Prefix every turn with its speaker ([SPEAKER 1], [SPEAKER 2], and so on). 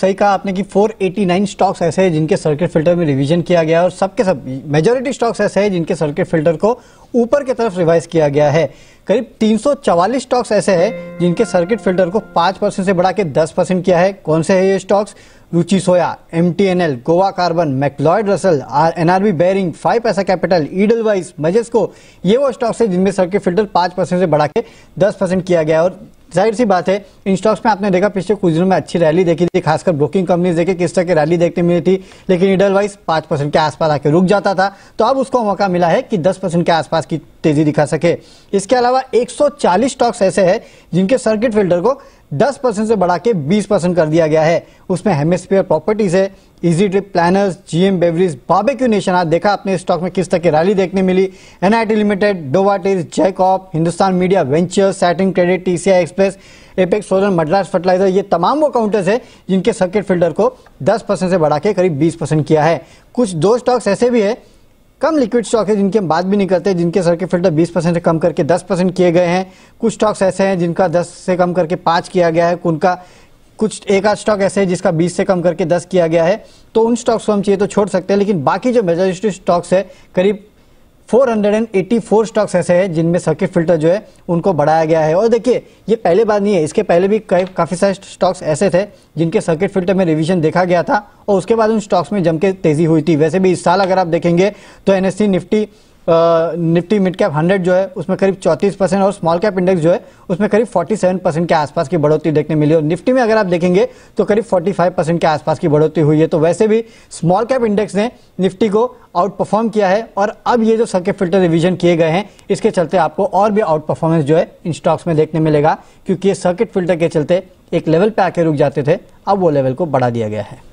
[SPEAKER 1] सही कहा आपने कि 489 स्टॉक्स ऐसे हैं जिनके सर्किट फिल्टर में रिवीजन किया गया है और सबके सब मेजोरिटी स्टॉक्स ऐसे हैं जिनके सर्किट फिल्टर को ऊपर की तरफ रिवाइज किया गया है करीब 344 स्टॉक्स ऐसे हैं जिनके सर्किट फिल्टर को 5 परसेंट से बढ़ा के दस परसेंट किया है कौन से है ये stocks Ruchi Soya M Goa carbon McLeod Russel R NRB bearing five paisa capital Edelweiss Majesco ये वो स्टॉक्स है जिनमें सर्किट फिल्टर पांच परसेंट से बढ़ा के दस परसेंट किया गया और जाहिर सी बात है इन स्टॉक्स में आपने देखा पिछले कुछ दिनों में अच्छी रैली देखी थी खासकर ब्रोकिंग कंपनीज देखे किस तरह की रैली देखने मिली थी लेकिन इडल वाइज परसेंट के आसपास आके रुक जाता था तो अब उसको मौका मिला है कि दस परसेंट के आसपास की तेजी दिखा सके इसके अलावा एक स्टॉक्स ऐसे है जिनके सर्किट फिल्टर को दस परसेंट से बढ़ा के बीस परसेंट कर दिया गया है उसमें हेमेस्फियर प्रॉपर्टीज है easy trip planners GM beverages barbeque nation आज देखा अपने स्टॉक में किस तरह की रैली देखने मिली एनआईटी लिमिटेड डोवाटेज जैकॉप Hindustan media venture satin credit TCI express apex सोलन मद्रास फर्टिलाइजर ये तमाम वो काउंटर्स है जिनके सर्किट फिल्डर को दस परसेंट से बढ़ा के करीब बीस परसेंट किया है कुछ दो स्टॉक्स ऐसे भी है कम लिक्विड स्टॉक है जिनकी हम बात भी नहीं करते जिनके के फिल्टर 20 परसेंट से कम करके 10 परसेंट किए गए हैं कुछ स्टॉक्स ऐसे हैं जिनका 10 से कम करके 5 किया गया है उनका कुछ एक आध स्टॉक ऐसे है जिसका 20 से कम करके 10 किया गया है तो उन स्टॉक्स को हम चाहिए तो छोड़ सकते हैं लेकिन बाकी जो मेजोरिटी स्टॉक्स है करीब 484 स्टॉक्स ऐसे हैं जिनमें सर्किट फिल्टर जो है उनको बढ़ाया गया है और देखिए ये पहले बात नहीं है इसके पहले भी काफ़ी सारे स्टॉक्स ऐसे थे जिनके सर्किट फिल्टर में रिविजन देखा गया था और उसके बाद उन स्टॉक्स में जम के तेज़ी हुई थी वैसे भी इस साल अगर आप देखेंगे तो NSC nifty nifty mid cap 100 जो है उसमें करीब 34 परसेंट और स्मॉल कैप इंडेक्स जो है उसमें करीब 47 परसेंट के आसपास की बढ़ोतरी देखने मिली और निफ्टी में अगर आप देखेंगे तो करीब 45 परसेंट के आसपास की बढ़ोतरी हुई है तो वैसे भी स्मॉल कैप इंडेक्स ने निफ्टी को आउट परफॉर्म किया है और अब ये जो सर्किट फिल्टर रिविजन किए गए हैं इसके चलते आपको और भी आउट परफॉर्मेंस जो है इन स्टॉक्स में देखने मिलेगा क्योंकि ये सर्किट फिल्टर के चलते एक लेवल पे आके रुक जाते थे अब वो लेवल को बढ़ा दिया गया है